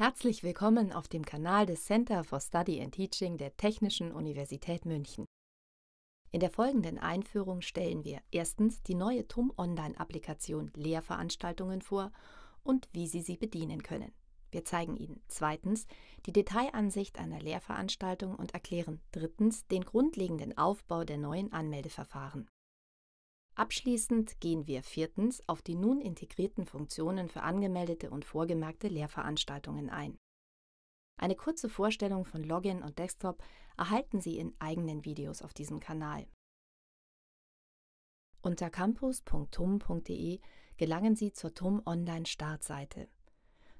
Herzlich willkommen auf dem Kanal des Center for Study and Teaching der Technischen Universität München. In der folgenden Einführung stellen wir erstens die neue TUM Online-Applikation Lehrveranstaltungen vor und wie Sie sie bedienen können. Wir zeigen Ihnen zweitens die Detailansicht einer Lehrveranstaltung und erklären drittens den grundlegenden Aufbau der neuen Anmeldeverfahren. Abschließend gehen wir viertens auf die nun integrierten Funktionen für angemeldete und vorgemerkte Lehrveranstaltungen ein. Eine kurze Vorstellung von Login und Desktop erhalten Sie in eigenen Videos auf diesem Kanal. Unter campus.tum.de gelangen Sie zur TUM Online Startseite.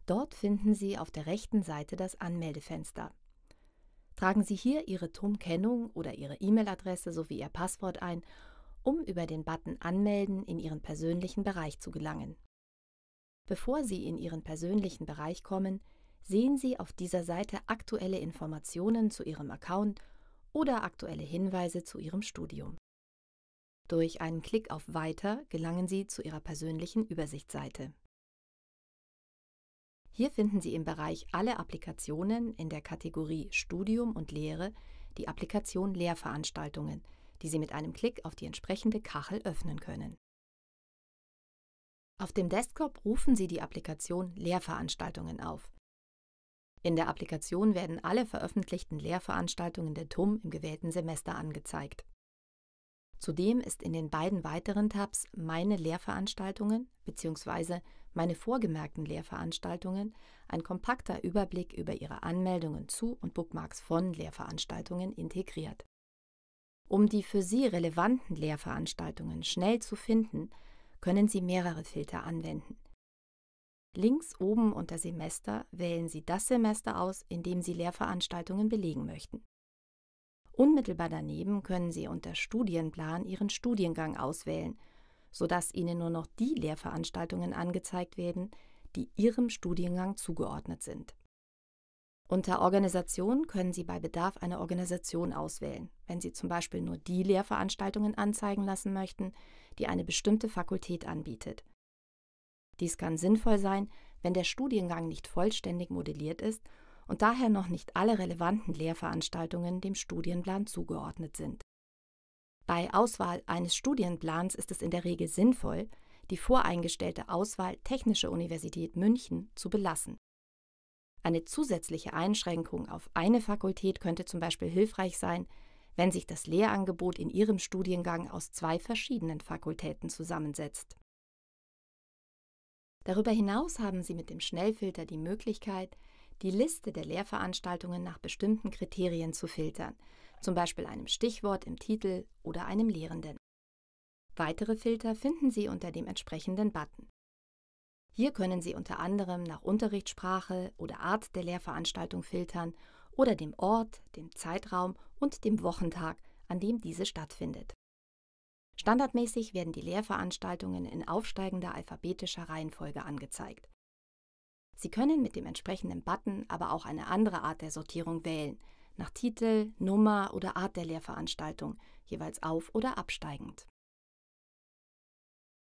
Dort finden Sie auf der rechten Seite das Anmeldefenster. Tragen Sie hier Ihre TUM-Kennung oder Ihre E-Mail-Adresse sowie Ihr Passwort ein um über den Button Anmelden in Ihren persönlichen Bereich zu gelangen. Bevor Sie in Ihren persönlichen Bereich kommen, sehen Sie auf dieser Seite aktuelle Informationen zu Ihrem Account oder aktuelle Hinweise zu Ihrem Studium. Durch einen Klick auf Weiter gelangen Sie zu Ihrer persönlichen Übersichtsseite. Hier finden Sie im Bereich Alle Applikationen in der Kategorie Studium und Lehre die Applikation Lehrveranstaltungen – die Sie mit einem Klick auf die entsprechende Kachel öffnen können. Auf dem Desktop rufen Sie die Applikation Lehrveranstaltungen auf. In der Applikation werden alle veröffentlichten Lehrveranstaltungen der TUM im gewählten Semester angezeigt. Zudem ist in den beiden weiteren Tabs Meine Lehrveranstaltungen bzw. Meine vorgemerkten Lehrveranstaltungen ein kompakter Überblick über Ihre Anmeldungen zu und Bookmarks von Lehrveranstaltungen integriert. Um die für Sie relevanten Lehrveranstaltungen schnell zu finden, können Sie mehrere Filter anwenden. Links oben unter Semester wählen Sie das Semester aus, in dem Sie Lehrveranstaltungen belegen möchten. Unmittelbar daneben können Sie unter Studienplan Ihren Studiengang auswählen, sodass Ihnen nur noch die Lehrveranstaltungen angezeigt werden, die Ihrem Studiengang zugeordnet sind. Unter Organisation können Sie bei Bedarf eine Organisation auswählen, wenn Sie zum Beispiel nur die Lehrveranstaltungen anzeigen lassen möchten, die eine bestimmte Fakultät anbietet. Dies kann sinnvoll sein, wenn der Studiengang nicht vollständig modelliert ist und daher noch nicht alle relevanten Lehrveranstaltungen dem Studienplan zugeordnet sind. Bei Auswahl eines Studienplans ist es in der Regel sinnvoll, die voreingestellte Auswahl Technische Universität München zu belassen. Eine zusätzliche Einschränkung auf eine Fakultät könnte zum Beispiel hilfreich sein, wenn sich das Lehrangebot in Ihrem Studiengang aus zwei verschiedenen Fakultäten zusammensetzt. Darüber hinaus haben Sie mit dem Schnellfilter die Möglichkeit, die Liste der Lehrveranstaltungen nach bestimmten Kriterien zu filtern, zum Beispiel einem Stichwort im Titel oder einem Lehrenden. Weitere Filter finden Sie unter dem entsprechenden Button. Hier können Sie unter anderem nach Unterrichtssprache oder Art der Lehrveranstaltung filtern oder dem Ort, dem Zeitraum und dem Wochentag, an dem diese stattfindet. Standardmäßig werden die Lehrveranstaltungen in aufsteigender alphabetischer Reihenfolge angezeigt. Sie können mit dem entsprechenden Button aber auch eine andere Art der Sortierung wählen, nach Titel, Nummer oder Art der Lehrveranstaltung, jeweils auf- oder absteigend.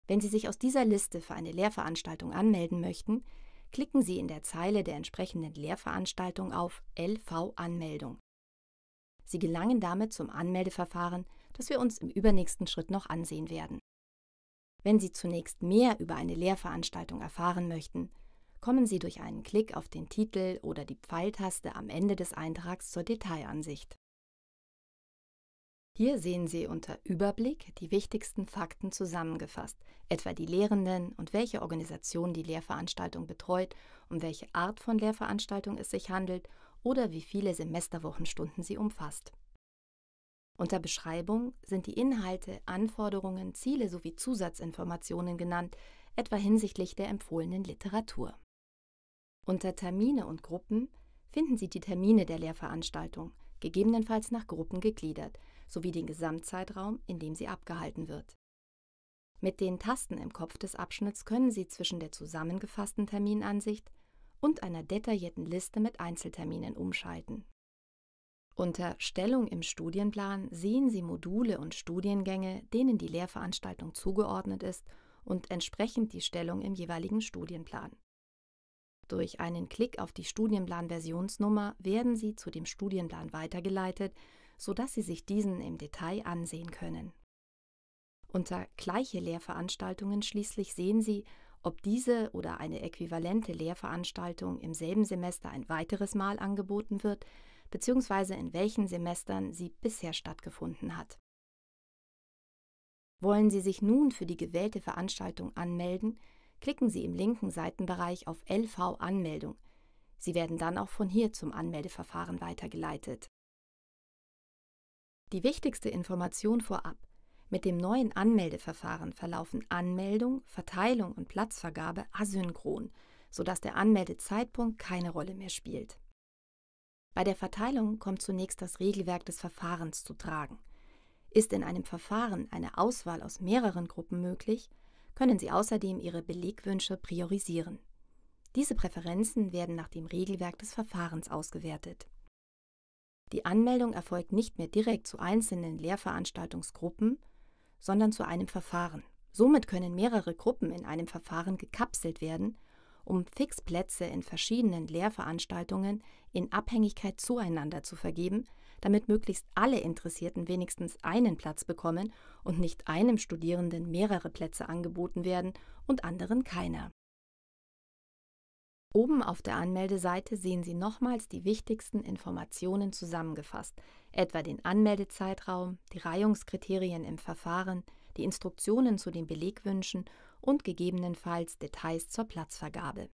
Wenn Sie sich aus dieser Liste für eine Lehrveranstaltung anmelden möchten, klicken Sie in der Zeile der entsprechenden Lehrveranstaltung auf LV Anmeldung. Sie gelangen damit zum Anmeldeverfahren, das wir uns im übernächsten Schritt noch ansehen werden. Wenn Sie zunächst mehr über eine Lehrveranstaltung erfahren möchten, kommen Sie durch einen Klick auf den Titel oder die Pfeiltaste am Ende des Eintrags zur Detailansicht. Hier sehen Sie unter Überblick die wichtigsten Fakten zusammengefasst, etwa die Lehrenden und welche Organisation die Lehrveranstaltung betreut, um welche Art von Lehrveranstaltung es sich handelt oder wie viele Semesterwochenstunden sie umfasst. Unter Beschreibung sind die Inhalte, Anforderungen, Ziele sowie Zusatzinformationen genannt, etwa hinsichtlich der empfohlenen Literatur. Unter Termine und Gruppen finden Sie die Termine der Lehrveranstaltung, gegebenenfalls nach Gruppen gegliedert, sowie den Gesamtzeitraum, in dem sie abgehalten wird. Mit den Tasten im Kopf des Abschnitts können Sie zwischen der zusammengefassten Terminansicht und einer detaillierten Liste mit Einzelterminen umschalten. Unter Stellung im Studienplan sehen Sie Module und Studiengänge, denen die Lehrveranstaltung zugeordnet ist und entsprechend die Stellung im jeweiligen Studienplan. Durch einen Klick auf die Studienplan-Versionsnummer werden Sie zu dem Studienplan weitergeleitet, sodass Sie sich diesen im Detail ansehen können. Unter Gleiche Lehrveranstaltungen schließlich sehen Sie, ob diese oder eine äquivalente Lehrveranstaltung im selben Semester ein weiteres Mal angeboten wird, bzw. in welchen Semestern sie bisher stattgefunden hat. Wollen Sie sich nun für die gewählte Veranstaltung anmelden, klicken Sie im linken Seitenbereich auf LV Anmeldung. Sie werden dann auch von hier zum Anmeldeverfahren weitergeleitet. Die wichtigste Information vorab. Mit dem neuen Anmeldeverfahren verlaufen Anmeldung, Verteilung und Platzvergabe asynchron, sodass der Anmeldezeitpunkt keine Rolle mehr spielt. Bei der Verteilung kommt zunächst das Regelwerk des Verfahrens zu tragen. Ist in einem Verfahren eine Auswahl aus mehreren Gruppen möglich, können Sie außerdem Ihre Belegwünsche priorisieren. Diese Präferenzen werden nach dem Regelwerk des Verfahrens ausgewertet. Die Anmeldung erfolgt nicht mehr direkt zu einzelnen Lehrveranstaltungsgruppen, sondern zu einem Verfahren. Somit können mehrere Gruppen in einem Verfahren gekapselt werden, um Fixplätze in verschiedenen Lehrveranstaltungen in Abhängigkeit zueinander zu vergeben, damit möglichst alle Interessierten wenigstens einen Platz bekommen und nicht einem Studierenden mehrere Plätze angeboten werden und anderen keiner. Oben auf der Anmeldeseite sehen Sie nochmals die wichtigsten Informationen zusammengefasst, etwa den Anmeldezeitraum, die Reihungskriterien im Verfahren, die Instruktionen zu den Belegwünschen und gegebenenfalls Details zur Platzvergabe.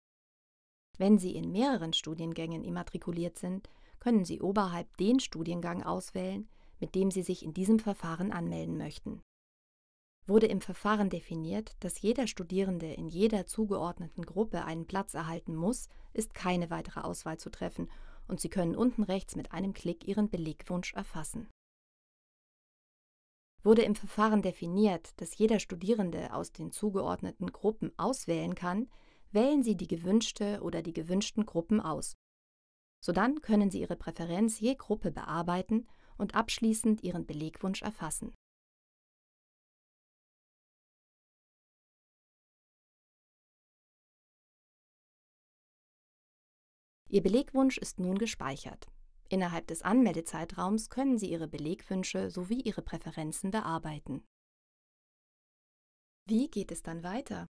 Wenn Sie in mehreren Studiengängen immatrikuliert sind, können Sie oberhalb den Studiengang auswählen, mit dem Sie sich in diesem Verfahren anmelden möchten. Wurde im Verfahren definiert, dass jeder Studierende in jeder zugeordneten Gruppe einen Platz erhalten muss, ist keine weitere Auswahl zu treffen und Sie können unten rechts mit einem Klick Ihren Belegwunsch erfassen. Wurde im Verfahren definiert, dass jeder Studierende aus den zugeordneten Gruppen auswählen kann, wählen Sie die gewünschte oder die gewünschten Gruppen aus Sodann können Sie Ihre Präferenz je Gruppe bearbeiten und abschließend Ihren Belegwunsch erfassen. Ihr Belegwunsch ist nun gespeichert. Innerhalb des Anmeldezeitraums können Sie Ihre Belegwünsche sowie Ihre Präferenzen bearbeiten. Wie geht es dann weiter?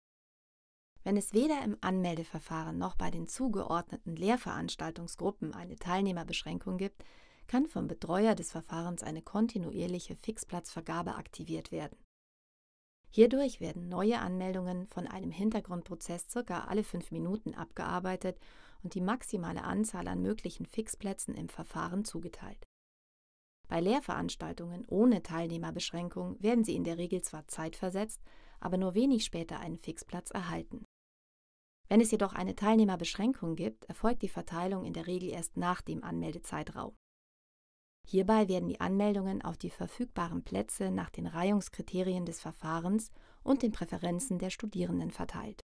Wenn es weder im Anmeldeverfahren noch bei den zugeordneten Lehrveranstaltungsgruppen eine Teilnehmerbeschränkung gibt, kann vom Betreuer des Verfahrens eine kontinuierliche Fixplatzvergabe aktiviert werden. Hierdurch werden neue Anmeldungen von einem Hintergrundprozess circa alle fünf Minuten abgearbeitet und die maximale Anzahl an möglichen Fixplätzen im Verfahren zugeteilt. Bei Lehrveranstaltungen ohne Teilnehmerbeschränkung werden sie in der Regel zwar zeitversetzt, aber nur wenig später einen Fixplatz erhalten wenn es jedoch eine Teilnehmerbeschränkung gibt, erfolgt die Verteilung in der Regel erst nach dem Anmeldezeitraum. Hierbei werden die Anmeldungen auf die verfügbaren Plätze nach den Reihungskriterien des Verfahrens und den Präferenzen der Studierenden verteilt.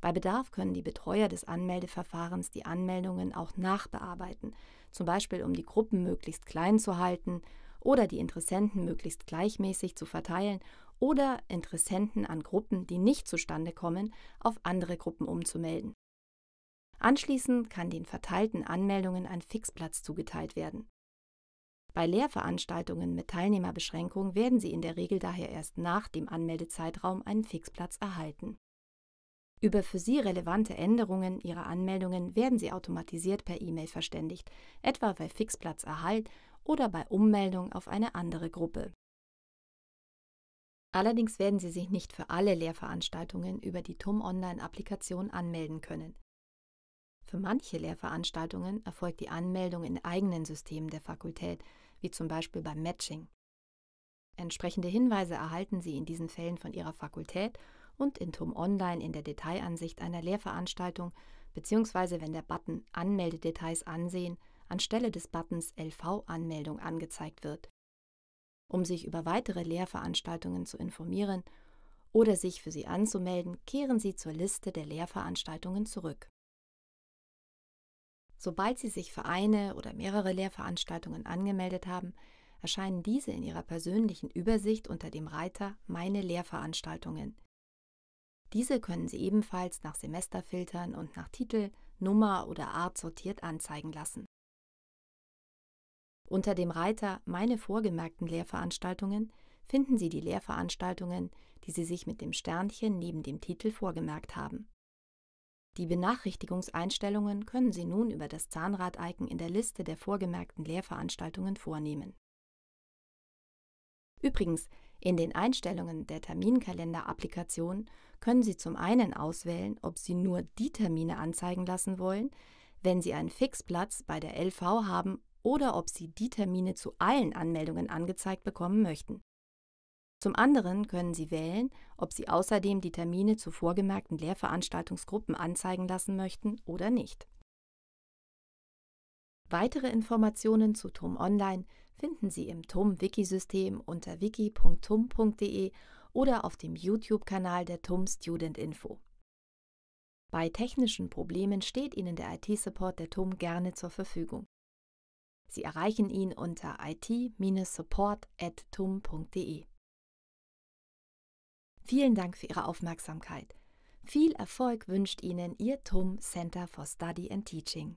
Bei Bedarf können die Betreuer des Anmeldeverfahrens die Anmeldungen auch nachbearbeiten, zum Beispiel um die Gruppen möglichst klein zu halten oder die Interessenten möglichst gleichmäßig zu verteilen oder Interessenten an Gruppen, die nicht zustande kommen, auf andere Gruppen umzumelden. Anschließend kann den verteilten Anmeldungen ein Fixplatz zugeteilt werden. Bei Lehrveranstaltungen mit Teilnehmerbeschränkung werden Sie in der Regel daher erst nach dem Anmeldezeitraum einen Fixplatz erhalten. Über für Sie relevante Änderungen Ihrer Anmeldungen werden Sie automatisiert per E-Mail verständigt, etwa bei Fixplatzerhalt oder bei Ummeldung auf eine andere Gruppe. Allerdings werden Sie sich nicht für alle Lehrveranstaltungen über die TUM Online-Applikation anmelden können. Für manche Lehrveranstaltungen erfolgt die Anmeldung in eigenen Systemen der Fakultät, wie zum Beispiel beim Matching. Entsprechende Hinweise erhalten Sie in diesen Fällen von Ihrer Fakultät und in TUM Online in der Detailansicht einer Lehrveranstaltung bzw. wenn der Button Anmeldedetails ansehen anstelle des Buttons LV-Anmeldung angezeigt wird. Um sich über weitere Lehrveranstaltungen zu informieren oder sich für sie anzumelden, kehren Sie zur Liste der Lehrveranstaltungen zurück. Sobald Sie sich für eine oder mehrere Lehrveranstaltungen angemeldet haben, erscheinen diese in Ihrer persönlichen Übersicht unter dem Reiter Meine Lehrveranstaltungen. Diese können Sie ebenfalls nach Semester filtern und nach Titel, Nummer oder Art sortiert anzeigen lassen. Unter dem Reiter Meine vorgemerkten Lehrveranstaltungen finden Sie die Lehrveranstaltungen, die Sie sich mit dem Sternchen neben dem Titel vorgemerkt haben. Die Benachrichtigungseinstellungen können Sie nun über das Zahnrad-Icon in der Liste der vorgemerkten Lehrveranstaltungen vornehmen. Übrigens, in den Einstellungen der Terminkalender-Applikation können Sie zum einen auswählen, ob Sie nur die Termine anzeigen lassen wollen, wenn Sie einen Fixplatz bei der LV haben oder ob Sie die Termine zu allen Anmeldungen angezeigt bekommen möchten. Zum anderen können Sie wählen, ob Sie außerdem die Termine zu vorgemerkten Lehrveranstaltungsgruppen anzeigen lassen möchten oder nicht. Weitere Informationen zu TUM Online finden Sie im tum wikisystem unter wiki.tum.de oder auf dem YouTube-Kanal der TUM Student Info. Bei technischen Problemen steht Ihnen der IT-Support der TUM gerne zur Verfügung. Sie erreichen ihn unter it-support.tum.de. Vielen Dank für Ihre Aufmerksamkeit. Viel Erfolg wünscht Ihnen Ihr TUM Center for Study and Teaching.